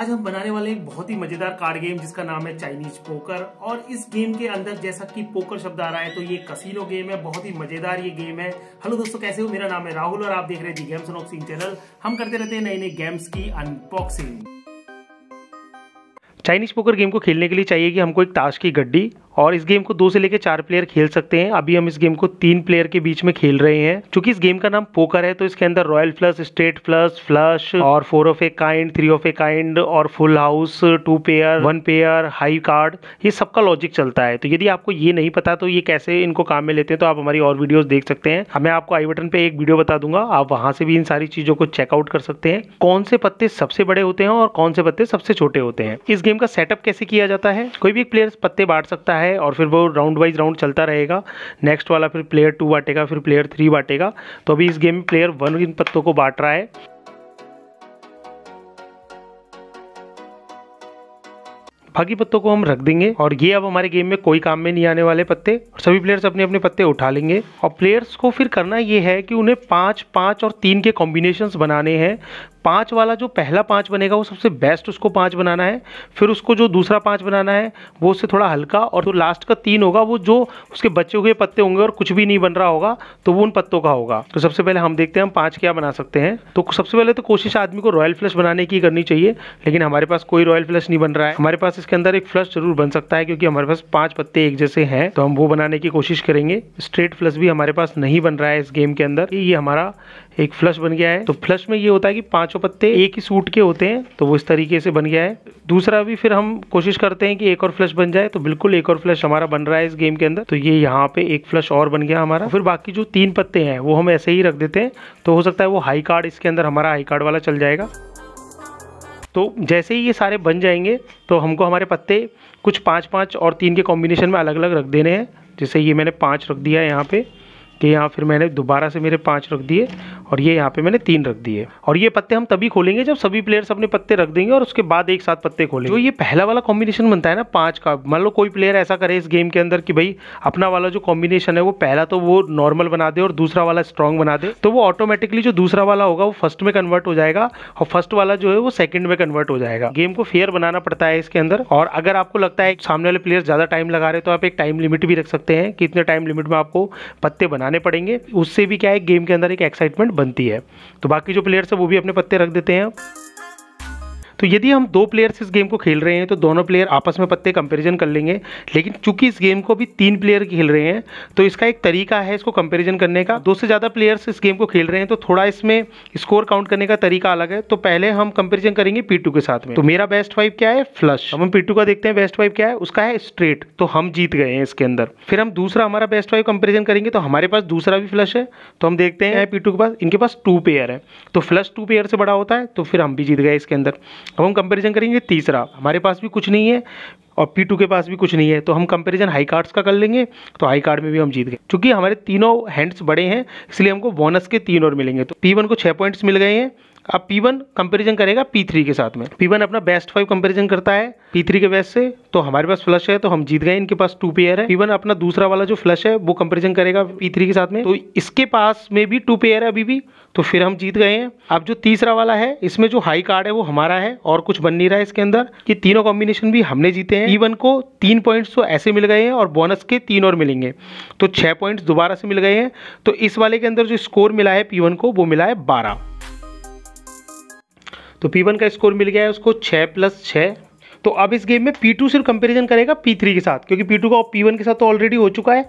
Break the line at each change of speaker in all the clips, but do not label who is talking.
आज हम बनाने वाले एक बहुत ही मजेदार कार्ड गेम जिसका नाम है चाइनीज पोकर और इस गेम के अंदर जैसा कि पोकर शब्द आ रहा है तो ये कसीनो गेम है बहुत ही मजेदार ये गेम है हेलो दोस्तों कैसे हो मेरा नाम है राहुल और आप देख रहे थे गेम्स अनॉक्सिंग चैनल हम करते रहते हैं नई नई गेम्स की अनबॉक्सिंग चाइनीज पोकर गेम को खेलने के लिए चाहिए कि हमको एक ताश की गड्डी और इस गेम को दो से लेकर चार प्लेयर खेल सकते हैं अभी हम इस गेम को तीन प्लेयर के बीच में खेल रहे हैं चूंकि इस गेम का नाम पोकर है तो इसके अंदर royal plus straight plus flush और four of a kind three of a kind और full house two pair one pair high card ये सबका लॉजिक चलता है तो यदि आपको ये नहीं पता तो ये कैसे इनको काम में लेते हैं तो आप हमारी और वीडियोज देख सकते हैं मैं आपको आई बटन पे एक वीडियो बता दूंगा आप वहां से भी इन सारी चीजों को चेकआउट कर सकते हैं कौन से पत्ते सबसे बड़े होते हैं और कौन से पत्ते सबसे छोटे होते हैं इस गेम का सेटअप कैसे किया जाता है कोई भी एक प्लेयर पत्ते बांट सकता है है और फिर वो राउंड वाइज राउंड चलता रहेगा नेक्स्ट वाला फिर प्लेयर टू बांटेगा फिर प्लेयर थ्री बांटेगा तो अभी इस गेम में प्लेयर वन इन पत्तों को बांट रहा है बाकी पत्तों को हम रख देंगे और ये अब हमारे गेम में कोई काम में नहीं आने वाले पत्ते और सभी प्लेयर्स अपने अपने पत्ते उठा लेंगे और प्लेयर्स को फिर करना ये है कि उन्हें पाँच पाँच और तीन के कॉम्बिनेशंस बनाने हैं पांच वाला जो पहला पांच बनेगा वो सबसे बेस्ट उसको पांच बनाना है फिर उसको जो दूसरा पांच बनाना है वो उससे थोड़ा हल्का और जो तो लास्ट का तीन होगा वो जो उसके बचे हुए पत्ते होंगे और कुछ भी नहीं बन रहा होगा तो वो उन पत्तों का होगा तो सबसे पहले हम देखते हैं हम पाँच क्या बना सकते हैं तो सबसे पहले तो कोशिश आदमी को रॉयल फ्लश बनाने की करनी चाहिए लेकिन हमारे पास कोई रॉयल फ्लश नहीं बन रहा है हमारे पास इसके अंदर एक फ्लश जरूर बन सकता है क्योंकि हमारे पास पाँच पत्ते एक जैसे हैं तो हम वो बनाने की कोशिश करेंगे स्ट्रेट फ्लश भी हमारे पास नहीं बन रहा है इस गेम के अंदर ये हमारा एक फ्लश बन गया है तो फ्लश में ये होता है कि पांचों पत्ते एक ही सूट के होते हैं तो वो इस तरीके से बन गया है दूसरा भी फिर हम कोशिश करते हैं कि एक और फ्लश बन जाए तो बिल्कुल एक और फ्लश हमारा बन रहा है इस गेम के अंदर तो ये यहाँ पे एक फ्लश और बन गया हमारा फिर बाकी जो तीन पत्ते हैं वो हम ऐसे ही रख देते हैं तो हो सकता है वो हाई कार्ड इसके अंदर हमारा हाई कार्ड वाला चल जाएगा तो जैसे ही ये सारे बन जाएंगे तो हमको हमारे पत्ते कुछ पाँच पाँच और तीन के कॉम्बिनेशन में अलग अलग रख देने हैं जैसे ये मैंने पाँच रख दिया है यहाँ पर कि यहाँ फिर मैंने दोबारा से मेरे पाँच रख दिए और ये यहाँ पे मैंने तीन रख दिए और ये पत्ते हम तभी खोलेंगे जब सभी प्लेयर्स अपने पत्ते रख देंगे और उसके बाद एक साथ पत्ते खोलेंगे जो ये पहला वाला कॉम्बिनेशन बनता है ना पाँच का मान लो कोई प्लेयर ऐसा करे इस गेम के अंदर कि भाई अपना वाला जो कॉम्बिनेशन है वो पहला तो वो नॉर्मल बना दे और दूसरा वाला स्ट्रॉन्ग बना दे तो वो ऑटोमेटिकली जो दूसरा वाला होगा वो फर्स्ट में कन्वर्ट हो जाएगा और फर्स्ट वाला जो है वो सेकंड में कन्वर्ट हो जाएगा गेम को फेयर बनाना पड़ता है इसके अंदर और अगर आपको लगता है सामने वाले प्लेयर ज़्यादा टाइम लगा रहे तो आप एक टाइम लिमिट भी रख सकते हैं कि इतने टाइम लिमिट में आपको पत्ते बना लगाने पड़ेंगे उससे भी क्या है गेम के अंदर एक एक्साइटमेंट बनती है तो बाकी जो प्लेयर्स है वो भी अपने पत्ते रख देते हैं तो यदि हम दो प्लेयर्स इस गेम को खेल रहे हैं तो दोनों प्लेयर आपस में पत्ते कंपेरिजन कर लेंगे लेकिन चूंकि इस गेम को भी तीन प्लेयर खेल रहे हैं तो इसका एक तरीका है इसको कंपेरिजन करने का दो से ज़्यादा प्लेयर्स इस गेम को खेल रहे हैं तो थोड़ा इसमें स्कोर काउंट करने का तरीका अलग है तो पहले हम कंपेरिजन करेंगे पी के साथ में तो मेरा बेस्ट वाइफ क्या है फ्लश हम पी का देखते हैं बेस्ट वाइफ क्या है उसका है स्ट्रेट तो हम जीत गए हैं इसके अंदर फिर हम दूसरा हमारा बेस्ट वाइफ कंपेरिजन करेंगे तो हमारे पास दूसरा भी फ्लश है तो हम देखते हैं पी के पास इनके पास टू पेयर है तो फ्लश टू पेयर से बड़ा होता है तो फिर हम भी जीत गए इसके अंदर अब हम कंपैरिजन करेंगे तीसरा हमारे पास भी कुछ नहीं है और पी टू के पास भी कुछ नहीं है तो हम कंपैरिजन हाई कार्ड्स का कर लेंगे तो हाई कार्ड में भी हम जीत गए क्योंकि हमारे तीनों हैंड्स बड़े हैं इसलिए हमको बोनस के तीन और मिलेंगे तो पी वन को छः पॉइंट्स मिल गए हैं अब पी वन कंपेरिजन करेगा पी थ्री के साथ में P1 अपना बेस्ट फाइव कंपेरिजन करता है पी थ्री के बेस्ट से तो हमारे पास फ्लश है तो हम जीत गए इनके पास टू पेयर है P1 अपना दूसरा वाला जो फ्लश है वो कंपेरिजन करेगा पी थ्री के साथ में तो इसके पास में भी टू पेयर है अभी भी तो फिर हम जीत गए हैं अब जो तीसरा वाला है इसमें जो हाई कार्ड है वो हमारा है और कुछ बन नहीं रहा है इसके अंदर कि तीनों कॉम्बिनेशन भी हमने जीते हैं ईवन को तीन पॉइंट्स तो ऐसे मिल गए हैं और बोनस के तीन और मिलेंगे तो छः पॉइंट्स दोबारा से मिल गए हैं तो इस वाले के अंदर जो स्कोर मिला है पी को वो मिला है बारह तो पी वन का स्कोर मिल गया है उसको छः प्लस छः तो अब इस गेम में पी टू सिर्फ कंपेरिजन करेगा पी थ्री के साथ क्योंकि पी टू का पी वन के साथ तो ऑलरेडी हो चुका है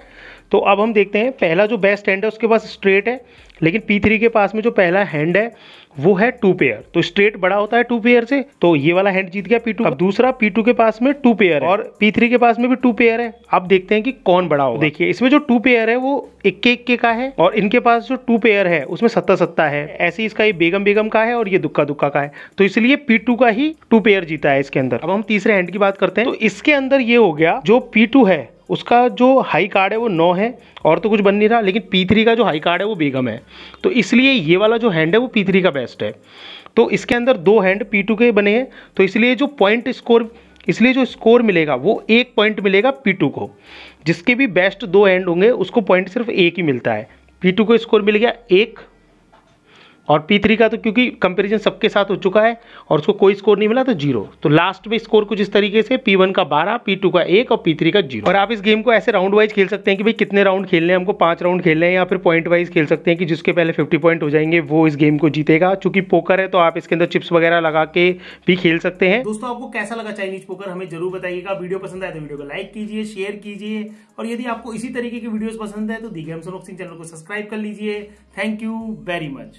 तो अब हम देखते हैं पहला जो बेस्ट हैंड है उसके पास स्ट्रेट है लेकिन पी थ्री के पास में जो पहला हैंड है वो है टू पेयर तो स्ट्रेट बड़ा होता है टू पेयर से तो ये वाला हैंड जीत गया पी टू अब दूसरा पी टू के पास में टू पेयर और पी थ्री के पास में भी टू पेयर है अब देखते हैं कि कौन बड़ा होगा देखिए इसमें जो टू पेयर है वो इक्के इक्के का है और इनके पास जो टू पेयर है उसमें सत्ता सत्ता है ऐसे इसका ये बेगम बेगम का है और ये दुक्का दुक्का का है तो इसलिए पी टू का ही टू पेयर जीता है इसके अंदर अब हम तीसरे हैंड की बात करते हैं तो इसके अंदर ये हो गया जो पी टू है उसका जो हाई कार्ड है वो नौ है और तो कुछ बन नहीं रहा लेकिन पी थ्री का जो हाई कार्ड है वो बेगम है तो इसलिए ये वाला जो हैंड है वो पी थ्री का बेस्ट है तो इसके अंदर दो हैंड पी टू के बने हैं तो इसलिए जो पॉइंट स्कोर इसलिए जो स्कोर मिलेगा वो एक पॉइंट मिलेगा पी टू को जिसके भी बेस्ट दो हैंड होंगे उसको पॉइंट सिर्फ एक ही मिलता है पी टू को स्कोर मिल गया एक और पी थ्री का तो क्योंकि कंपेरिजन सबके साथ हो चुका है और उसको कोई स्कोर नहीं मिला तो जीरो तो लास्ट में स्कोर कुछ इस तरीके से पी वन का बारह पी टू का एक और पी थ्री का जीरो और आप इस गेम को ऐसे राउंड वाइज खेल सकते हैं कि भाई कितने राउंड खेलने हैं हमको पांच राउंड खेलने हैं या फिर पॉइंट वाइज खेल सकते हैं कि जिसके पहले फिफ्टी पॉइंट हो जाएंगे वो इस गेम को जीतेगा चूंकि पोकर है तो आप इसके अंदर चिप्स वगैरह लगा के भी खेल सकते हैं दोस्तों आपको कैसा लगा चाइनीज पोकर हमें जरूर बताइएगा वीडियो पसंद आए तो वीडियो को लाइक कीजिए शेयर कीजिए और यदि आपको इसी तरीके की वीडियो पसंद है तो दी गेम्स चैनल को सब्सक्राइब कर लीजिए थैंक यू वेरी मच